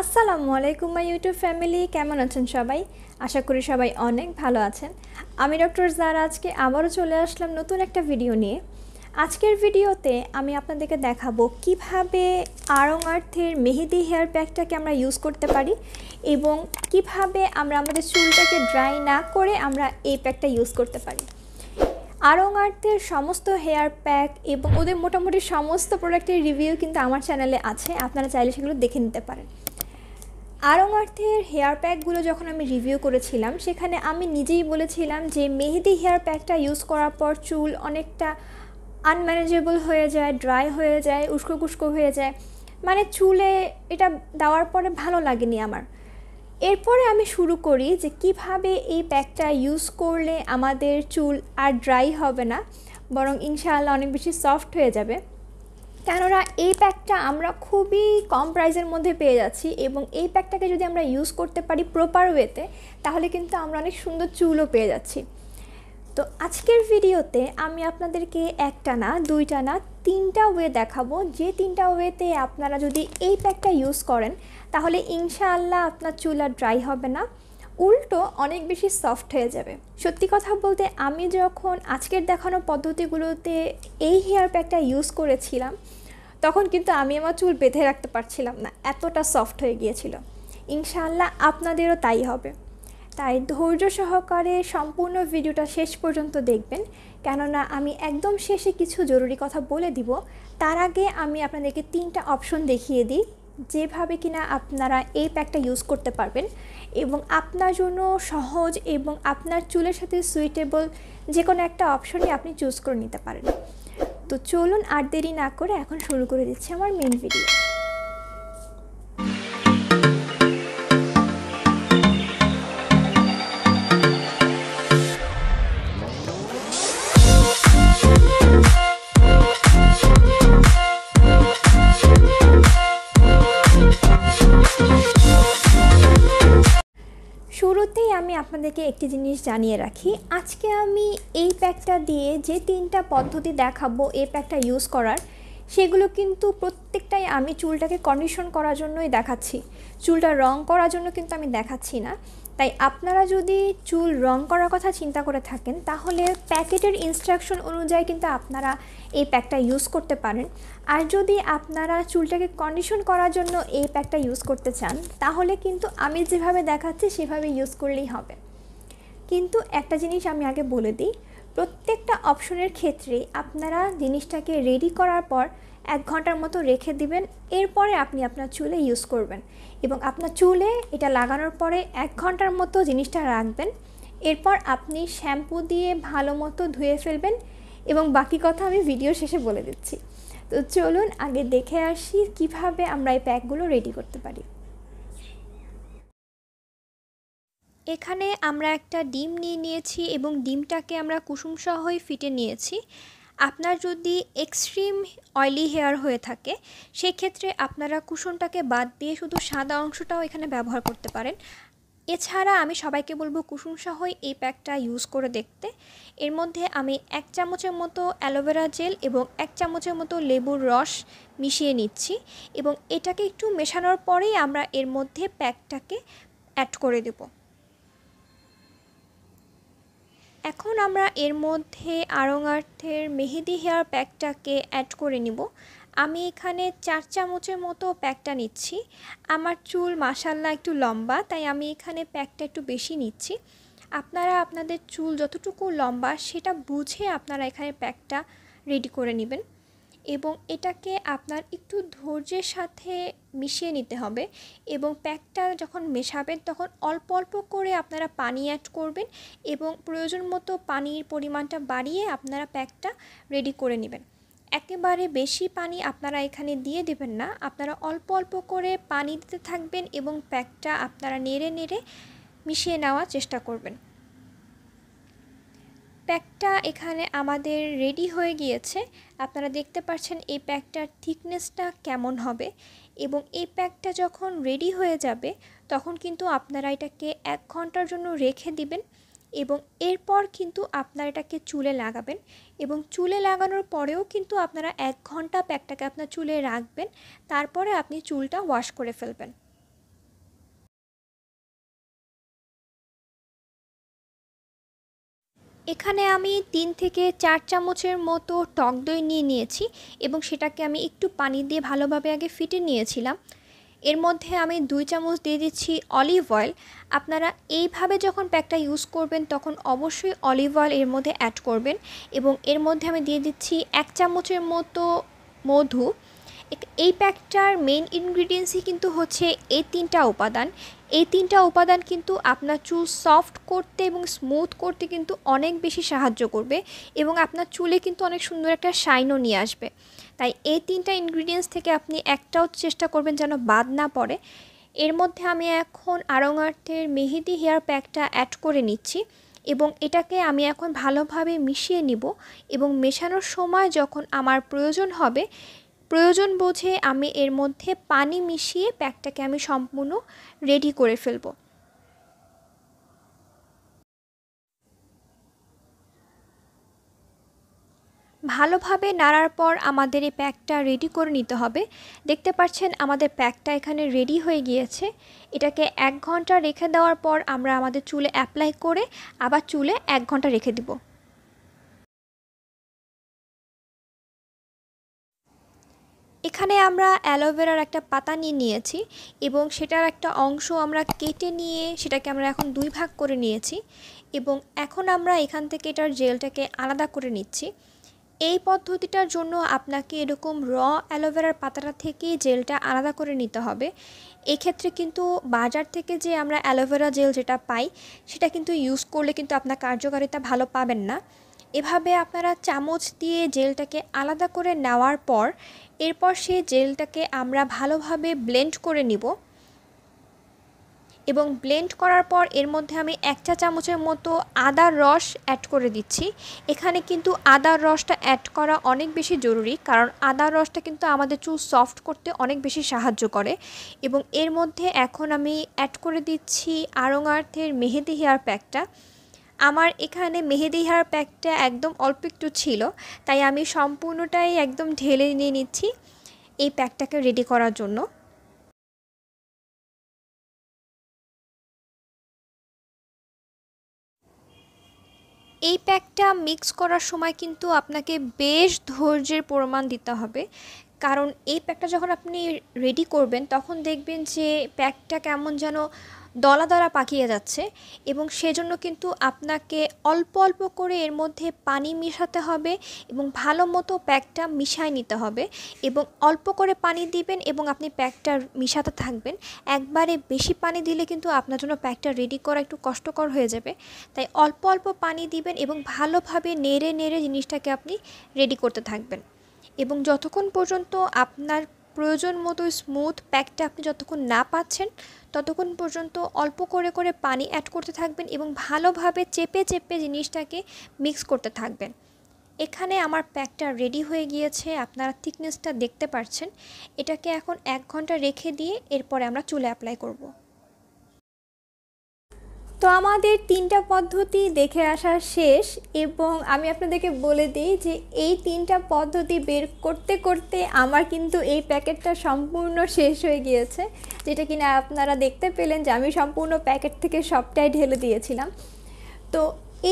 আসসালামু আলাইকুম my YouTube family কেমন আছেন সবাই আশা করি সবাই অনেক ভালো আছেন আমি ডক্টর জার আজকে আবারও চলে আসলাম নতুন একটা ভিডিও নিয়ে আজকের ভিডিওতে আমি আপনাদেরকে দেখাবো কিভাবে আরং আর্থের মেহেদি হেয়ার প্যাকটাকে আমরা ইউজ করতে পারি এবং কিভাবে আমরা আমাদের চুলটাকে ড্রাই না করে আমরা এই প্যাকটা ইউজ করতে পারি আরং আর্থের সমস্ত হেয়ার প্যাক এবং ওদের মোটামুটি সমস্ত প্রোডাক্টের রিভিউ কিন্তু আমার চ্যানেলে আছে আপনারা চাইলে সেগুলো দেখে নিতে পারেন আরং অর্থের হেয়ার প্যাকগুলো যখন আমি রিভিউ করেছিলাম সেখানে আমি নিজেই বলেছিলাম যে মেহেদি হেয়ার প্যাকটা ইউজ করার পর চুল অনেকটা আনম্যানেজেবল হয়ে যায় ড্রাই হয়ে যায় উস্কো কুস্কো হয়ে যায় মানে চুলে এটা দেওয়ার পরে ভালো লাগেনি আমার এরপরে আমি শুরু করি যে কিভাবে এই প্যাকটা ইউজ করলে আমাদের চুল আর ড্রাই হবে না বরং ইনশাআল্লাহ অনেক বেশি সফট হয়ে যাবে কেননা এই প্যাকটা আমরা খুবই কম প্রাইসের মধ্যে পেয়ে যাচ্ছি এবং এই প্যাকটাকে যদি আমরা ইউজ করতে পারি প্রপার ওয়েতে তাহলে কিন্তু আমরা অনেক সুন্দর চুলও পেয়ে যাচ্ছি তো আজকের ভিডিওতে আমি আপনাদেরকে একটা না দুইটা না তিনটা ওয়ে দেখাবো যে তিনটা ওয়েতে আপনারা যদি এই প্যাকটা ইউজ করেন তাহলে ইনশাআল্লাহ আপনার চুল আর ড্রাই হবে না উল্টো অনেক বেশি সফট হয়ে যাবে সত্যি কথা বলতে আমি যখন আজকের দেখানো পদ্ধতিগুলোতে এই হেয়ার প্যাকটা ইউজ করেছিলাম তখন কিন্তু আমি আমার চুল বেঁধে রাখতে পারছিলাম না এতটা সফট হয়ে গিয়েছিল ইনশাআল্লাহ আপনাদেরও তাই হবে তাই ধৈর্য সহকারে সম্পূর্ণ ভিডিওটা শেষ পর্যন্ত দেখবেন কেননা আমি একদম শেষে কিছু জরুরি কথা বলে দিব তার আগে আমি আপনাদেরকে তিনটা অপশন দেখিয়ে দিই যেভাবে কিনা আপনারা এই প্যাকটা ইউজ করতে পারবেন এবং আপনার জন্য সহজ এবং আপনার চুলের সাথে সুইটেবল যে কোনো একটা অপশনই আপনি চুজ করে নিতে পারেন তো চলুন আর দেরি না করে এখন শুরু করে দিচ্ছি আমার মেন ভিডিও আপনাদেরকে একটি জিনিস জানিয়ে রাখি আজকে আমি এই প্যাকটা দিয়ে যে তিনটা পদ্ধতি দেখাবো এই প্যাকটা ইউজ করার সেগুলো কিন্তু প্রত্যেকটাই আমি চুলটাকে কন্ডিশন করার জন্যই দেখাচ্ছি চুলটা রং করার জন্য কিন্তু আমি দেখাচ্ছি না তাই আপনারা যদি চুল রং করার কথা চিন্তা করে থাকেন তাহলে প্যাকেটের ইনস্ট্রাকশন অনুযায়ী কিন্তু আপনারা এই প্যাকটা ইউজ করতে পারেন আর যদি আপনারা চুলটাকে কন্ডিশন করার জন্য এই প্যাকটা ইউজ করতে চান তাহলে কিন্তু আমি যেভাবে দেখাচ্ছি সেভাবে ইউজ করলেই হবে কিন্তু একটা জিনিস আমি আগে বলে দিই প্রত্যেকটা অপশনের ক্ষেত্রে আপনারা জিনিসটাকে রেডি করার পর এক ঘন্টার মতো রেখে দিবেন এরপরে আপনি আপনার চুলে ইউজ করবেন এবং আপনার চুলে এটা লাগানোর পরে এক ঘন্টার মতো জিনিসটা রাখবেন এরপর আপনি শ্যাম্পু দিয়ে ভালো মতো ধুয়ে ফেলবেন এবং বাকি কথা আমি ভিডিও শেষে বলে দিচ্ছি তো চলুন আগে দেখে আসি কিভাবে আমরা এই প্যাকগুলো রেডি করতে পারি এখানে আমরা একটা ডিম নিয়ে নিয়েছি এবং ডিমটাকে আমরা কুসুম সহই ফিটে নিয়েছি আপনার যদি এক্সট্রিম অয়েলি হেয়ার হয়ে থাকে সেক্ষেত্রে আপনারা কুসুমটাকে বাদ দিয়ে শুধু সাদা অংশটাও এখানে ব্যবহার করতে পারেন এছাড়া আমি সবাইকে বলবো কুসুম সহই এই প্যাকটা ইউজ করে দেখতে এর মধ্যে আমি এক চামচের মতো অ্যালোভেরা জেল এবং এক চামচের মতো লেবুর রস মিশিয়ে নিচ্ছি এবং এটাকে একটু মেশানোর পরেই আমরা এর মধ্যে প্যাকটাকে অ্যাড করে দেবো এখন আমরা এর মধ্যে আড়ংআর্থের মেহেদি হেয়ার প্যাকটাকে অ্যাড করে নিব আমি এখানে চার চামচের মতো প্যাকটা নিচ্ছি আমার চুল মাসাল্লা একটু লম্বা তাই আমি এখানে প্যাকটা একটু বেশি নিচ্ছি আপনারা আপনাদের চুল যতটুকু লম্বা সেটা বুঝে আপনারা এখানে প্যাকটা রেডি করে নেবেন এবং এটাকে আপনার একটু ধৈর্যের সাথে মিশিয়ে নিতে হবে এবং প্যাকটা যখন মেশাবেন তখন অল্প অল্প করে আপনারা পানি অ্যাড করবেন এবং প্রয়োজন মতো পানির পরিমাণটা বাড়িয়ে আপনারা প্যাকটা রেডি করে নেবেন একেবারে বেশি পানি আপনারা এখানে দিয়ে দেবেন না আপনারা অল্প অল্প করে পানি দিতে থাকবেন এবং প্যাকটা আপনারা নেড়ে নেড়ে মিশিয়ে নেওয়ার চেষ্টা করবেন প্যাকটা এখানে আমাদের রেডি হয়ে গিয়েছে আপনারা দেখতে পাচ্ছেন এই প্যাকটার থিকনেসটা কেমন হবে এবং এই প্যাকটা যখন রেডি হয়ে যাবে তখন কিন্তু আপনারা এটাকে এক ঘন্টার জন্য রেখে দিবেন এবং এরপর কিন্তু আপনারা এটাকে চুলে লাগাবেন এবং চুলে লাগানোর পরেও কিন্তু আপনারা এক ঘন্টা প্যাকটাকে আপনার চুলে রাখবেন তারপরে আপনি চুলটা ওয়াশ করে ফেলবেন এখানে আমি তিন থেকে চার চামচের মতো টক দই নিয়ে নিয়েছি এবং সেটাকে আমি একটু পানি দিয়ে ভালোভাবে আগে ফিটে নিয়েছিলাম এর মধ্যে আমি দুই চামচ দিয়ে দিচ্ছি অলিভ অয়েল আপনারা এইভাবে যখন প্যাকটা ইউজ করবেন তখন অবশ্যই অলিভ অয়েল এর মধ্যে অ্যাড করবেন এবং এর মধ্যে আমি দিয়ে দিচ্ছি এক চামচের মতো মধু এই প্যাকটার মেন ইনগ্রিডিয়েন্টসই কিন্তু হচ্ছে এই তিনটা উপাদান এই তিনটা উপাদান কিন্তু আপনার চুল সফট করতে এবং স্মুথ করতে কিন্তু অনেক বেশি সাহায্য করবে এবং আপনার চুলে কিন্তু অনেক সুন্দর একটা শাইনও নিয়ে আসবে তাই এই তিনটা ইনগ্রিডিয়েন্টস থেকে আপনি একটাও চেষ্টা করবেন যেন বাদ না পড়ে এর মধ্যে আমি এখন আরঙার্থের মেহেদি হেয়ার প্যাকটা অ্যাড করে নিচ্ছি এবং এটাকে আমি এখন ভালোভাবে মিশিয়ে নিব এবং মেশানোর সময় যখন আমার প্রয়োজন হবে প্রয়োজন বোঝে আমি এর মধ্যে পানি মিশিয়ে প্যাকটাকে আমি সম্পূর্ণ রেডি করে ফেলবো ভালোভাবে নাড়ার পর আমাদের এই প্যাকটা রেডি করে নিতে হবে দেখতে পাচ্ছেন আমাদের প্যাকটা এখানে রেডি হয়ে গিয়েছে এটাকে এক ঘন্টা রেখে দেওয়ার পর আমরা আমাদের চুলে অ্যাপ্লাই করে আবার চুলে এক ঘন্টা রেখে দেবো এখানে আমরা অ্যালোভেরার একটা পাতা নিয়ে নিয়েছি এবং সেটার একটা অংশ আমরা কেটে নিয়ে সেটাকে আমরা এখন দুই ভাগ করে নিয়েছি এবং এখন আমরা এখান থেকে এটার জেলটাকে আলাদা করে নিচ্ছি এই পদ্ধতিটার জন্য আপনাকে এরকম র অ্যালোভেরার পাতাটা থেকে জেলটা আলাদা করে নিতে হবে এক্ষেত্রে কিন্তু বাজার থেকে যে আমরা অ্যালোভেরা জেল যেটা পাই সেটা কিন্তু ইউজ করলে কিন্তু আপনার কার্যকারিতা ভালো পাবেন না এভাবে আপনারা চামচ দিয়ে জেলটাকে আলাদা করে নেওয়ার পর এরপর সেই জেলটাকে আমরা ভালোভাবে ব্লেন্ড করে নিব এবং ব্লেন্ড করার পর এর মধ্যে আমি এক চা চামচের মতো আদার রস অ্যাড করে দিচ্ছি এখানে কিন্তু আদার রসটা অ্যাড করা অনেক বেশি জরুরি কারণ আদার রসটা কিন্তু আমাদের চুল সফট করতে অনেক বেশি সাহায্য করে এবং এর মধ্যে এখন আমি অ্যাড করে দিচ্ছি আড়ং মেহেদি হেয়ার প্যাকটা আমার এখানে মেহেদিহার প্যাকটা একদম অল্প একটু ছিল তাই আমি সম্পূর্ণটাই একদম ঢেলে নিয়ে নিচ্ছি এই প্যাকটাকে রেডি করার জন্য এই প্যাকটা মিক্স করার সময় কিন্তু আপনাকে বেশ ধৈর্যের পরিমাণ দিতে হবে কারণ এই প্যাকটা যখন আপনি রেডি করবেন তখন দেখবেন যে প্যাকটা কেমন যেন দলা দলা পাকিয়ে যাচ্ছে এবং সেজন্য কিন্তু আপনাকে অল্প অল্প করে এর মধ্যে পানি মিশাতে হবে এবং ভালো মতো প্যাকটা মিশায় নিতে হবে এবং অল্প করে পানি দিবেন এবং আপনি প্যাকটা মিশাতে থাকবেন একবারে বেশি পানি দিলে কিন্তু আপনার জন্য প্যাকটা রেডি করা একটু কষ্টকর হয়ে যাবে তাই অল্প অল্প পানি দিবেন এবং ভালোভাবে নেড়ে নেড়ে জিনিসটাকে আপনি রেডি করতে থাকবেন এবং যতক্ষণ পর্যন্ত আপনার প্রয়োজন মতো স্মুথ প্যাকটা আপনি যতক্ষণ না পাচ্ছেন ততক্ষণ পর্যন্ত অল্প করে করে পানি অ্যাড করতে থাকবেন এবং ভালোভাবে চেপে চেপে জিনিসটাকে মিক্স করতে থাকবেন এখানে আমার প্যাকটা রেডি হয়ে গিয়েছে আপনারা থিকনেসটা দেখতে পারছেন এটাকে এখন এক ঘন্টা রেখে দিয়ে এরপরে আমরা চুলে অ্যাপ্লাই করবো তো আমাদের তিনটা পদ্ধতি দেখে আসা শেষ এবং আমি আপনাদেরকে বলে দিই যে এই তিনটা পদ্ধতি বের করতে করতে আমার কিন্তু এই প্যাকেটটা সম্পূর্ণ শেষ হয়ে গিয়েছে যেটা কিনা আপনারা দেখতে পেলেন যে আমি সম্পূর্ণ প্যাকেট থেকে সবটাই ঢেলে দিয়েছিলাম তো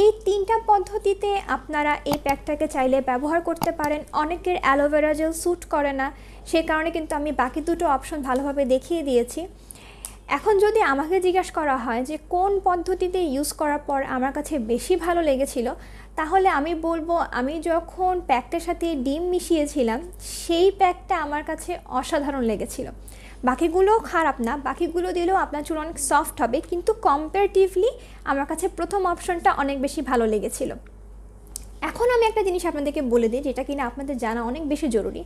এই তিনটা পদ্ধতিতে আপনারা এই প্যাকটাকে চাইলে ব্যবহার করতে পারেন অনেকের অ্যালোভেরা জেল স্যুট করে না সে কারণে কিন্তু আমি বাকি দুটো অপশন ভালোভাবে দেখিয়ে দিয়েছি এখন যদি আমাকে জিজ্ঞাসা করা হয় যে কোন পদ্ধতিতে ইউজ করার পর আমার কাছে বেশি ভালো লেগেছিল তাহলে আমি বলবো আমি যখন প্যাকটার সাথে ডিম মিশিয়েছিলাম সেই প্যাকটা আমার কাছে অসাধারণ লেগেছিল বাকিগুলো খারাপ না বাকিগুলো দিলেও আপনার চুল অনেক সফট হবে কিন্তু কম্পারেটিভলি আমার কাছে প্রথম অপশনটা অনেক বেশি ভালো লেগেছিল এখন আমি একটা জিনিস আপনাদেরকে বলে দিই যেটা কিনা আপনাদের জানা অনেক বেশি জরুরি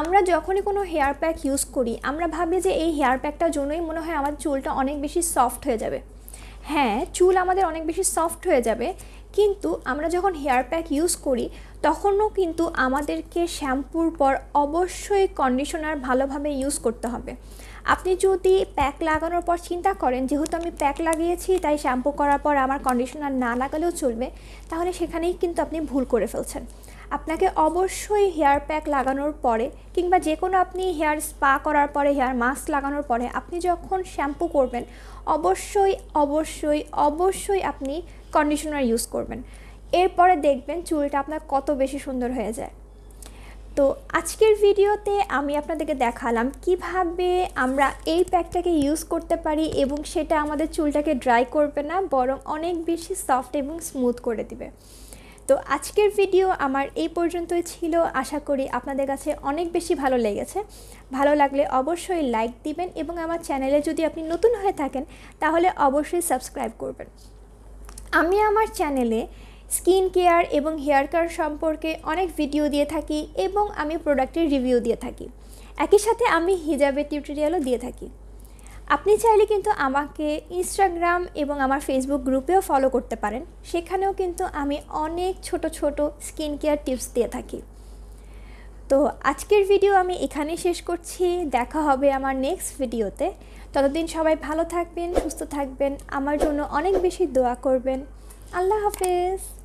আমরা যখনই কোনো হেয়ার প্যাক ইউজ করি আমরা ভাবি যে এই হেয়ার প্যাকটার জন্যই মনে হয় আমাদের চুলটা অনেক বেশি সফট হয়ে যাবে হ্যাঁ চুল আমাদের অনেক বেশি সফট হয়ে যাবে কিন্তু আমরা যখন হেয়ার প্যাক ইউজ করি তখনও কিন্তু আমাদেরকে শ্যাম্পুর পর অবশ্যই কন্ডিশনার ভালোভাবে ইউজ করতে হবে আপনি যদি প্যাক লাগানোর পর চিন্তা করেন যেহেতু আমি প্যাক লাগিয়েছি তাই শ্যাম্পু করার পর আমার কন্ডিশনার না লাগালেও চলবে তাহলে সেখানেই কিন্তু আপনি ভুল করে ফেলছেন আপনাকে অবশ্যই হেয়ার প্যাক লাগানোর পরে কিংবা যে কোনো আপনি হেয়ার স্পা করার পরে হেয়ার মাস্ক লাগানোর পরে আপনি যখন শ্যাম্পু করবেন অবশ্যই অবশ্যই অবশ্যই আপনি কন্ডিশনার ইউজ করবেন এরপরে দেখবেন চুলটা আপনার কত বেশি সুন্দর হয়ে যায় তো আজকের ভিডিওতে আমি আপনাদেরকে দেখালাম কিভাবে আমরা এই প্যাকটাকে ইউজ করতে পারি এবং সেটা আমাদের চুলটাকে ড্রাই করবে না বরং অনেক বেশি সফট এবং স্মুথ করে দিবে তো আজকের ভিডিও আমার এই পর্যন্তই ছিল আশা করি আপনাদের কাছে অনেক বেশি ভালো লেগেছে ভালো লাগলে অবশ্যই লাইক দিবেন এবং আমার চ্যানেলে যদি আপনি নতুন হয়ে থাকেন তাহলে অবশ্যই সাবস্ক্রাইব করবেন আমি আমার চ্যানেলে স্কিন কেয়ার এবং হেয়ার কেয়ার সম্পর্কে অনেক ভিডিও দিয়ে থাকি এবং আমি প্রোডাক্টের রিভিউ দিয়ে থাকি একই সাথে আমি হিজাবের টিউটোরিয়ালও দিয়ে থাকি আপনি চাইলে কিন্তু আমাকে ইনস্টাগ্রাম এবং আমার ফেসবুক গ্রুপেও ফলো করতে পারেন সেখানেও কিন্তু আমি অনেক ছোট ছোট স্কিন কেয়ার টিপস দিয়ে থাকি তো আজকের ভিডিও আমি এখানেই শেষ করছি দেখা হবে আমার নেক্সট ভিডিওতে ততদিন সবাই ভালো থাকবেন সুস্থ থাকবেন আমার জন্য অনেক বেশি দোয়া করবেন আল্লাহ হাফেজ